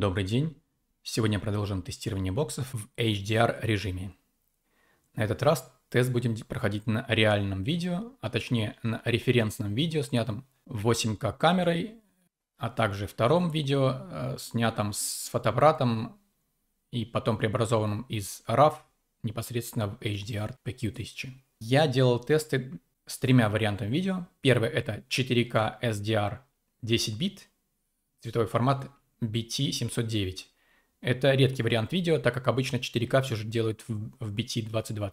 Добрый день! Сегодня продолжим тестирование боксов в HDR режиме. На этот раз тест будем проходить на реальном видео, а точнее на референсном видео, снятом 8К камерой, а также втором видео, э, снятом с фотоаппаратом и потом преобразованным из RAW непосредственно в HDR PQ1000. Я делал тесты с тремя вариантами видео. Первый это 4 k SDR 10 бит, цветовой формат BT709. Это редкий вариант видео, так как обычно 4К все же делают в, в BT2020.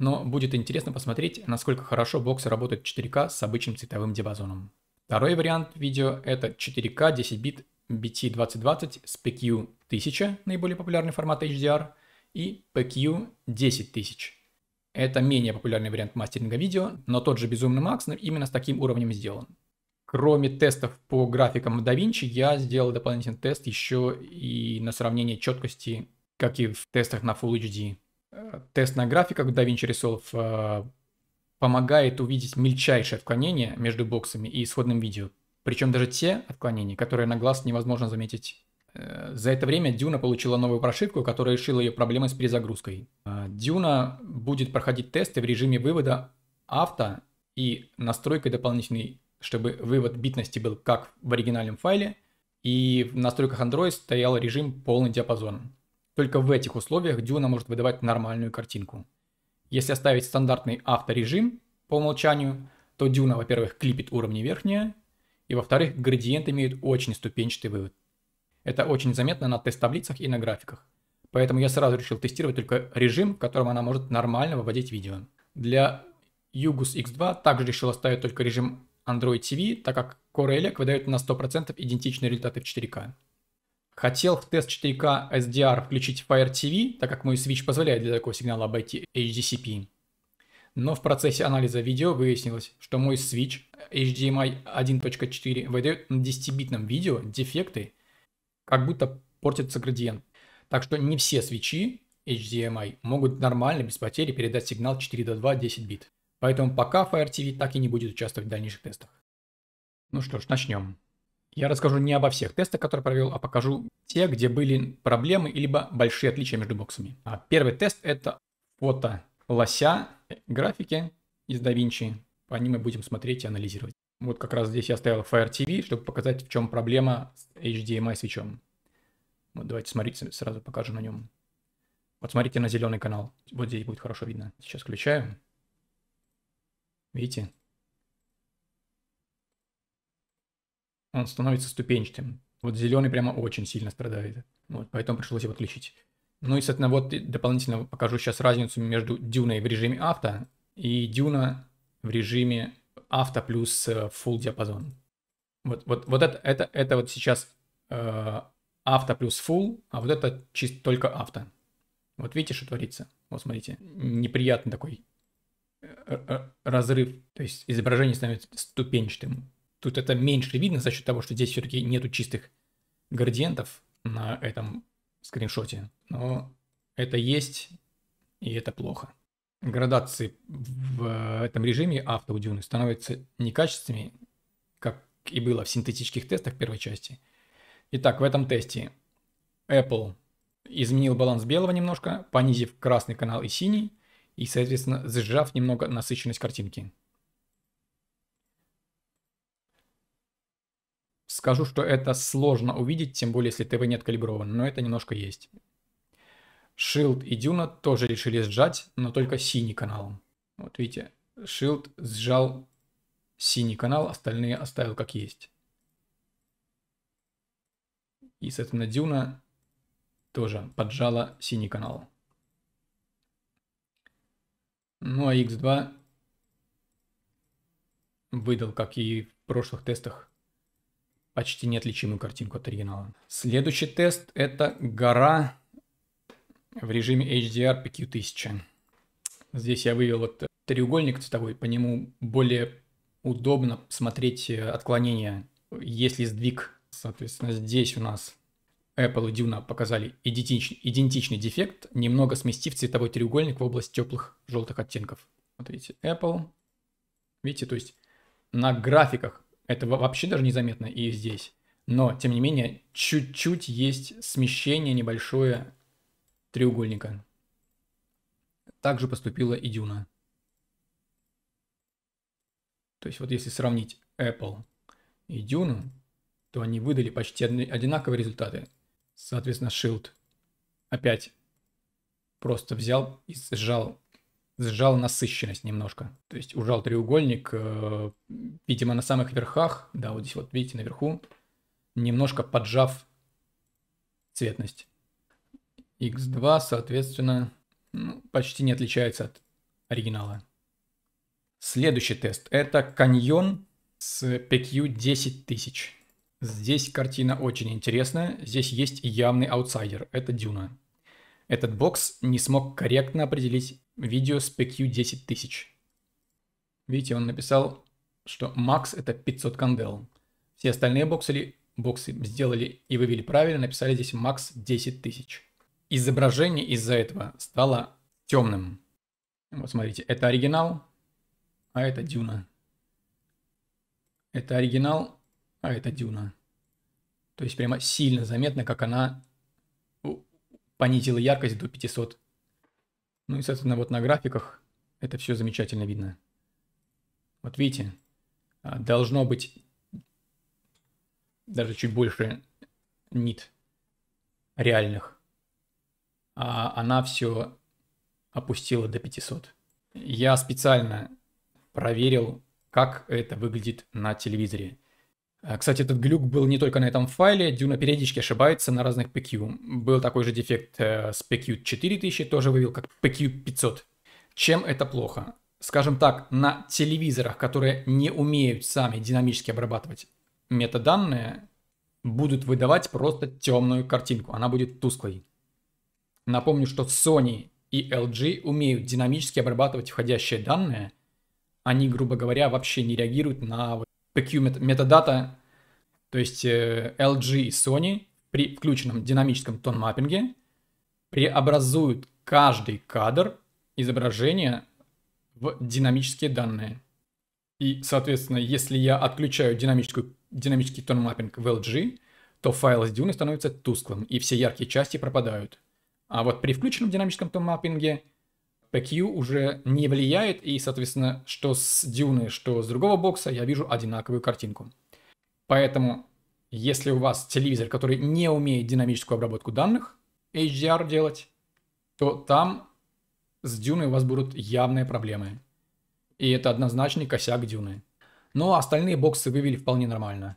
Но будет интересно посмотреть, насколько хорошо боксы работают 4К с обычным цветовым диапазоном. Второй вариант видео – это 4К 10 бит BT2020 с PQ1000, наиболее популярный формат HDR, и PQ10000. Это менее популярный вариант мастеринга видео, но тот же Безумный Макс именно с таким уровнем сделан. Кроме тестов по графикам Da Vinci, я сделал дополнительный тест еще и на сравнение четкости, как и в тестах на Full HD. Э, тест на графиках Da Vinci Resolve помогает увидеть мельчайшие отклонения между боксами и исходным видео. Причем даже те отклонения, которые на глаз невозможно заметить. Э, за это время Дюна получила новую прошивку, которая решила ее проблемы с перезагрузкой. Э, Дюна будет проходить тесты в режиме вывода авто и настройкой дополнительной чтобы вывод битности был как в оригинальном файле, и в настройках Android стоял режим полный диапазон. Только в этих условиях Дюна может выдавать нормальную картинку. Если оставить стандартный авторежим по умолчанию, то Дюна, во-первых, клипит уровни верхние, и во-вторых, градиент имеет очень ступенчатый вывод. Это очень заметно на тест-таблицах и на графиках. Поэтому я сразу решил тестировать только режим, в котором она может нормально выводить видео. Для Yugus X2 также решил оставить только режим Android TV, так как Core ELEC выдает на 100% идентичные результаты в 4К. Хотел в тест 4К SDR включить Fire TV, так как мой Switch позволяет для такого сигнала обойти HDCP. Но в процессе анализа видео выяснилось, что мой Switch HDMI 1.4 выдает на 10-битном видео дефекты, как будто портится градиент. Так что не все свечи HDMI могут нормально, без потери, передать сигнал 4 до 2 10 бит. Поэтому пока Fire TV так и не будет участвовать в дальнейших тестах. Ну что ж, начнем. Я расскажу не обо всех тестах, которые провел, а покажу те, где были проблемы либо большие отличия между боксами. А первый тест это фото лося, графики из DaVinci. По ним мы будем смотреть и анализировать. Вот как раз здесь я оставил Fire TV, чтобы показать, в чем проблема с HDMI свечом. Вот давайте смотрите, сразу покажу на нем. Вот смотрите на зеленый канал. Вот здесь будет хорошо видно. Сейчас включаю. Видите? Он становится ступенчатым. Вот зеленый прямо очень сильно страдает. Вот, поэтому пришлось его отключить. Ну и, соответственно, вот дополнительно покажу сейчас разницу между дюной в режиме авто и дюна в режиме авто плюс э, full диапазон. Вот, вот, вот это, это, это вот сейчас э, авто плюс full, а вот это чисто только авто. Вот видите, что творится? Вот смотрите, неприятный такой Э, э, разрыв, то есть изображение становится ступенчатым. Тут это меньше видно за счет того, что здесь все-таки нету чистых градиентов на этом скриншоте, но это есть, и это плохо. Градации в этом режиме автодюны становятся некачественными, как и было в синтетических тестах первой части. Итак, в этом тесте Apple изменил баланс белого немножко, понизив красный канал и синий, и, соответственно, сжав немного насыщенность картинки. Скажу, что это сложно увидеть, тем более, если ТВ не откалиброван, но это немножко есть. Shield и Дюна тоже решили сжать, но только синий канал. Вот видите, Shield сжал синий канал, остальные оставил как есть. И, соответственно, Дюна тоже поджала синий канал. Ну а X2 выдал, как и в прошлых тестах, почти неотличимую картинку от оригинала. Следующий тест – это гора в режиме HDR PQ1000. Здесь я вывел вот треугольник цветовой, по нему более удобно смотреть э, отклонение, если сдвиг. Соответственно, здесь у нас Apple и Duna показали идентичный, идентичный дефект, немного сместив цветовой треугольник в область теплых желтых оттенков. Смотрите, Apple. Видите, то есть на графиках это вообще даже незаметно и здесь. Но, тем не менее, чуть-чуть есть смещение небольшое треугольника. Также поступила и Дюна. То есть вот если сравнить Apple и Дюну, то они выдали почти одинаковые результаты. Соответственно, shield. Опять просто взял и сжал сжал насыщенность немножко. То есть ужал треугольник, э, видимо, на самых верхах, да, вот здесь вот, видите, наверху, немножко поджав цветность. X2, соответственно, ну, почти не отличается от оригинала. Следующий тест – это каньон с PQ 10 тысяч. Здесь картина очень интересная. Здесь есть явный аутсайдер. Это Дюна. Этот бокс не смог корректно определить видео с PQ 10 тысяч. Видите, он написал, что макс это 500 кандел. Все остальные боксы, боксы сделали и вывели правильно, написали здесь макс 10 тысяч. Изображение из-за этого стало темным. Вот смотрите, это оригинал, а это дюна. Это оригинал, а это дюна. То есть прямо сильно заметно, как она понизила яркость до 500. Ну и, соответственно, вот на графиках это все замечательно видно. Вот видите, а, должно быть даже чуть больше нит реальных. А она все опустила до 500. Я специально проверил, как это выглядит на телевизоре. А, кстати, этот глюк был не только на этом файле, Дюна периодически ошибается на разных PQ. Был такой же дефект э, с PQ 4000, тоже вывел как PQ 500. Чем это плохо? Скажем так, на телевизорах, которые не умеют сами динамически обрабатывать метаданные, будут выдавать просто темную картинку, она будет тусклой. Напомню, что Sony и LG умеют динамически обрабатывать входящие данные, они, грубо говоря, вообще не реагируют на PQ метадата, то есть э, LG и Sony при включенном динамическом тон-маппинге преобразуют каждый кадр изображения в динамические данные. И, соответственно, если я отключаю динамическую, динамический тон-маппинг в LG, то файл с дюны становится тусклым, и все яркие части пропадают. А вот при включенном динамическом тон-маппинге – PQ уже не влияет, и, соответственно, что с дюны, что с другого бокса, я вижу одинаковую картинку. Поэтому, если у вас телевизор, который не умеет динамическую обработку данных, HDR делать, то там с дюной у вас будут явные проблемы. И это однозначный косяк дюны. Но остальные боксы вывели вполне нормально.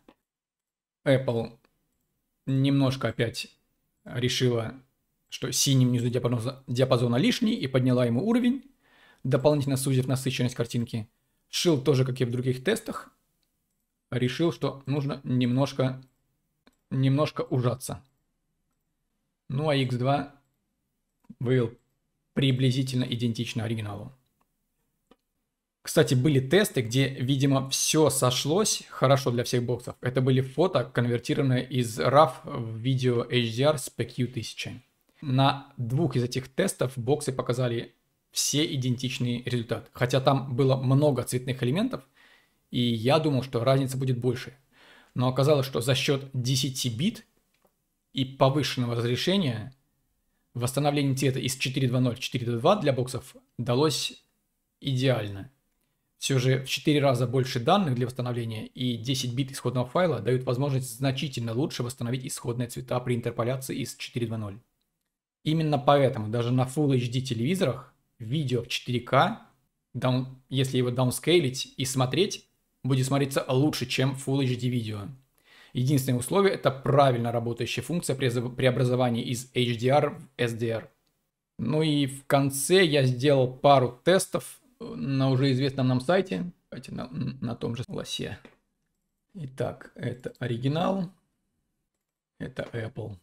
Apple немножко опять решила что синим внизу диапазона, диапазона лишний и подняла ему уровень, дополнительно сузив насыщенность картинки. Шил тоже, как и в других тестах, решил, что нужно немножко, немножко ужаться. Ну а X2 вывел приблизительно идентично оригиналу. Кстати, были тесты, где, видимо, все сошлось хорошо для всех боксов. Это были фото, конвертированные из RAW в видео HDR с PQ1000. На двух из этих тестов боксы показали все идентичный результат. Хотя там было много цветных элементов, и я думал, что разница будет больше. Но оказалось, что за счет 10 бит и повышенного разрешения восстановление цвета из 4.2.0 в 4.2 для боксов далось идеально. Все же в 4 раза больше данных для восстановления и 10 бит исходного файла дают возможность значительно лучше восстановить исходные цвета при интерполяции из 4.2.0. Именно поэтому даже на Full HD телевизорах видео в 4К, даун, если его даунскейлить и смотреть, будет смотреться лучше, чем Full HD видео. Единственное условие – это правильно работающая функция преобразования из HDR в SDR. Ну и в конце я сделал пару тестов э, на уже известном нам сайте, давайте на, на том же лосе. Итак, это оригинал, это Apple.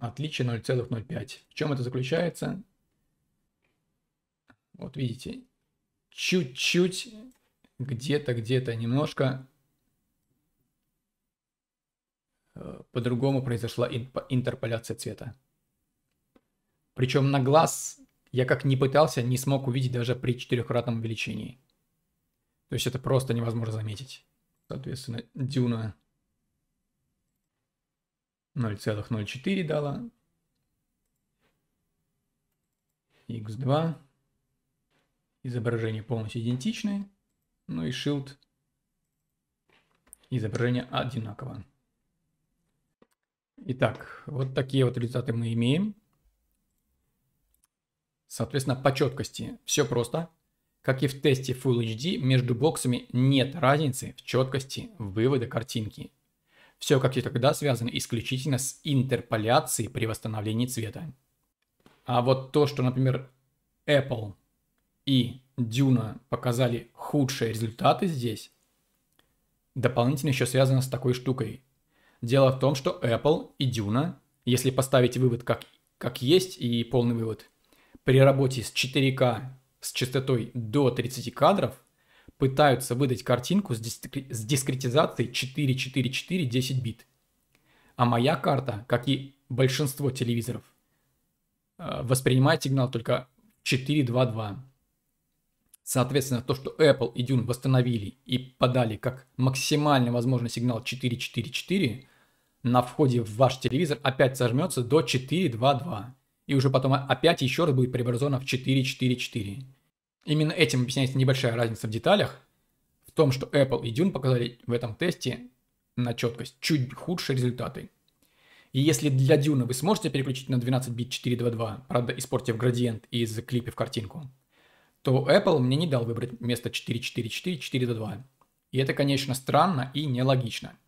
отличие 0,05. В чем это заключается? Вот видите, чуть-чуть, где-то, где-то немножко э, по-другому произошла интерполяция цвета. Причем на глаз я как не пытался, не смог увидеть даже при четырехкратном увеличении. То есть это просто невозможно заметить. Соответственно, дюна 0,04 дала. X2. изображение полностью идентичное, Ну и Shield. Изображение одинаково. Итак, вот такие вот результаты мы имеем. Соответственно, по четкости все просто. Как и в тесте Full HD, между боксами нет разницы в четкости вывода картинки. Все, как и тогда, связано исключительно с интерполяцией при восстановлении цвета. А вот то, что, например, Apple и Дюна показали худшие результаты здесь, дополнительно еще связано с такой штукой. Дело в том, что Apple и Дюна, если поставить вывод как, как есть и полный вывод, при работе с 4К с частотой до 30 кадров – пытаются выдать картинку с, дискретизацией с дискретизацией 444 10 бит. А моя карта, как и большинство телевизоров, э, воспринимает сигнал только 422. Соответственно, то, что Apple и Dune восстановили и подали как максимально возможный сигнал 444, на входе в ваш телевизор опять сожмется до 422. И уже потом опять еще раз будет преобразовано в 444. Именно этим объясняется небольшая разница в деталях, в том, что Apple и Dune показали в этом тесте на четкость чуть худшие результаты. И если для Дюна вы сможете переключить на 12 бит 422, правда испортив градиент из клипа в картинку, то Apple мне не дал выбрать вместо 444 422. И это, конечно, странно и нелогично.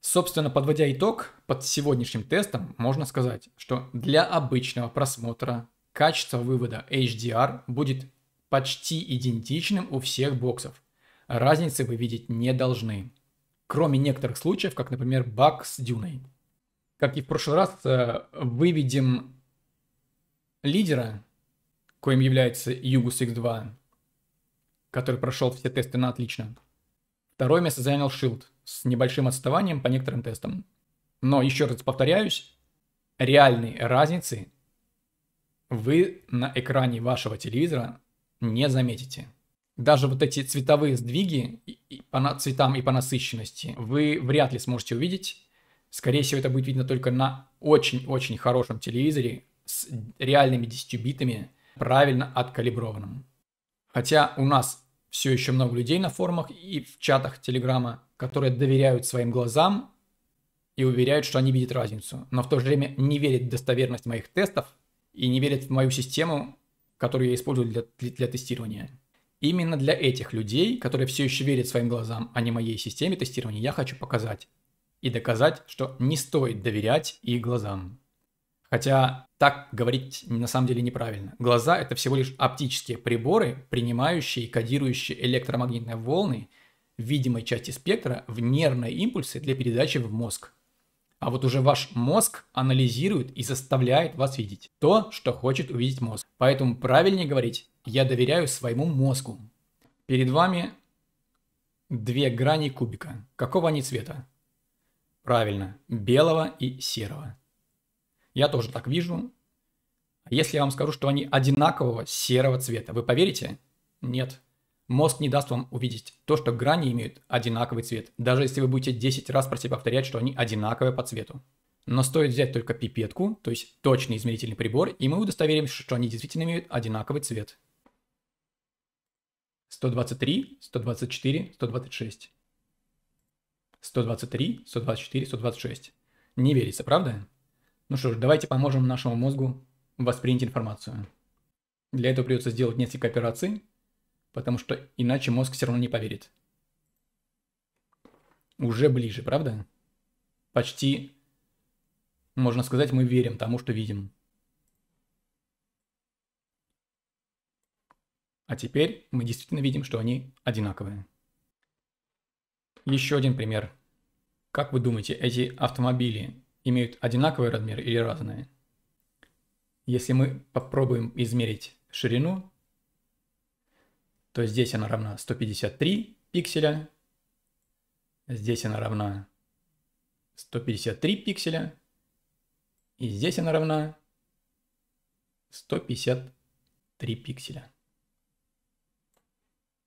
Собственно, подводя итог, под сегодняшним тестом можно сказать, что для обычного просмотра Качество вывода HDR будет почти идентичным у всех боксов. Разницы вы видеть не должны. Кроме некоторых случаев, как, например, баг с дюной. Как и в прошлый раз, э, выведем лидера, коим является Югус X2, который прошел все тесты на отлично. Второе место занял Shield с небольшим отставанием по некоторым тестам. Но еще раз повторяюсь, реальной разницы вы на экране вашего телевизора не заметите. Даже вот эти цветовые сдвиги и, по цветам и по насыщенности вы вряд ли сможете увидеть. Скорее всего, это будет видно только на очень-очень хорошем телевизоре с реальными 10 битами, правильно откалиброванным. Хотя у нас все еще много людей на форумах и в чатах Телеграма, которые доверяют своим глазам и уверяют, что они видят разницу, но в то же время не верят в достоверность моих тестов и не верят в мою систему, которую я использую для, для, тестирования. Именно для этих людей, которые все еще верят своим глазам, а не моей системе тестирования, я хочу показать и доказать, что не стоит доверять их глазам. Хотя так говорить на самом деле неправильно. Глаза – это всего лишь оптические приборы, принимающие и кодирующие электромагнитные волны видимой части спектра в нервные импульсы для передачи в мозг – а вот уже ваш мозг анализирует и заставляет вас видеть то, что хочет увидеть мозг. Поэтому правильнее говорить «я доверяю своему мозгу». Перед вами две грани кубика. Какого они цвета? Правильно, белого и серого. Я тоже так вижу. А если я вам скажу, что они одинакового серого цвета, вы поверите? Нет, Мозг не даст вам увидеть то, что грани имеют одинаковый цвет, даже если вы будете 10 раз про себя повторять, что они одинаковые по цвету. Но стоит взять только пипетку, то есть точный измерительный прибор, и мы удостоверимся, что они действительно имеют одинаковый цвет. 123, 124, 126. 123, 124, 126. Не верится, правда? Ну что ж, давайте поможем нашему мозгу воспринять информацию. Для этого придется сделать несколько операций, потому что иначе мозг все равно не поверит. Уже ближе, правда? Почти, можно сказать, мы верим тому, что видим. А теперь мы действительно видим, что они одинаковые. Еще один пример. Как вы думаете, эти автомобили имеют одинаковый размер или разные? Если мы попробуем измерить ширину, то здесь она равна 153 пикселя, здесь она равна 153 пикселя, и здесь она равна 153 пикселя.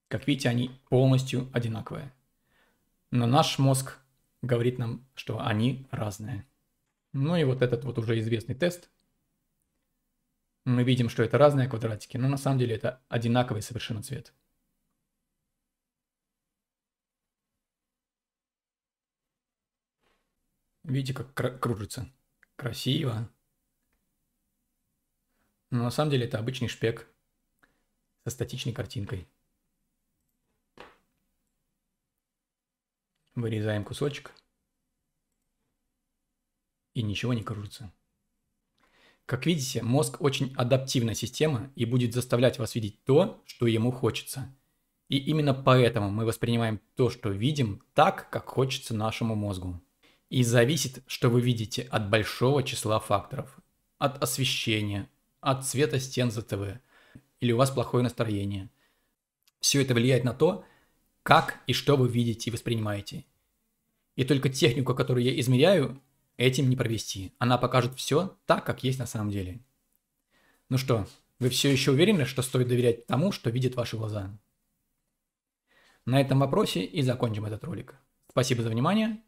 Как видите, они полностью одинаковые. Но наш мозг говорит нам, что они разные. Ну и вот этот вот уже известный тест – мы видим, что это разные квадратики, но на самом деле это одинаковый совершенно цвет. Видите, как кружится? Красиво. Но на самом деле это обычный шпек со статичной картинкой. Вырезаем кусочек. И ничего не кружится. Как видите, мозг очень адаптивная система и будет заставлять вас видеть то, что ему хочется. И именно поэтому мы воспринимаем то, что видим, так, как хочется нашему мозгу. И зависит, что вы видите, от большого числа факторов. От освещения, от цвета стен за ЗТВ, или у вас плохое настроение. Все это влияет на то, как и что вы видите и воспринимаете. И только технику, которую я измеряю, Этим не провести. Она покажет все так, как есть на самом деле. Ну что, вы все еще уверены, что стоит доверять тому, что видят ваши глаза? На этом вопросе и закончим этот ролик. Спасибо за внимание.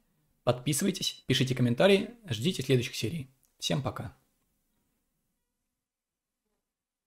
Подписывайтесь, пишите комментарии, ждите следующих серий. Всем пока.